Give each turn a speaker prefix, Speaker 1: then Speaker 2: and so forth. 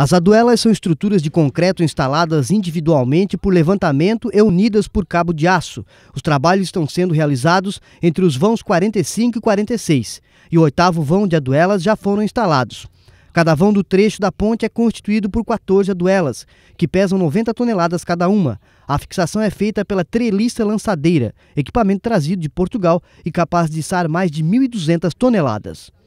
Speaker 1: As aduelas são estruturas de concreto instaladas individualmente por levantamento e unidas por cabo de aço. Os trabalhos estão sendo realizados entre os vãos 45 e 46, e o oitavo vão de aduelas já foram instalados. Cada vão do trecho da ponte é constituído por 14 aduelas, que pesam 90 toneladas cada uma. A fixação é feita pela treliça lançadeira, equipamento trazido de Portugal e capaz de içar mais de 1.200 toneladas.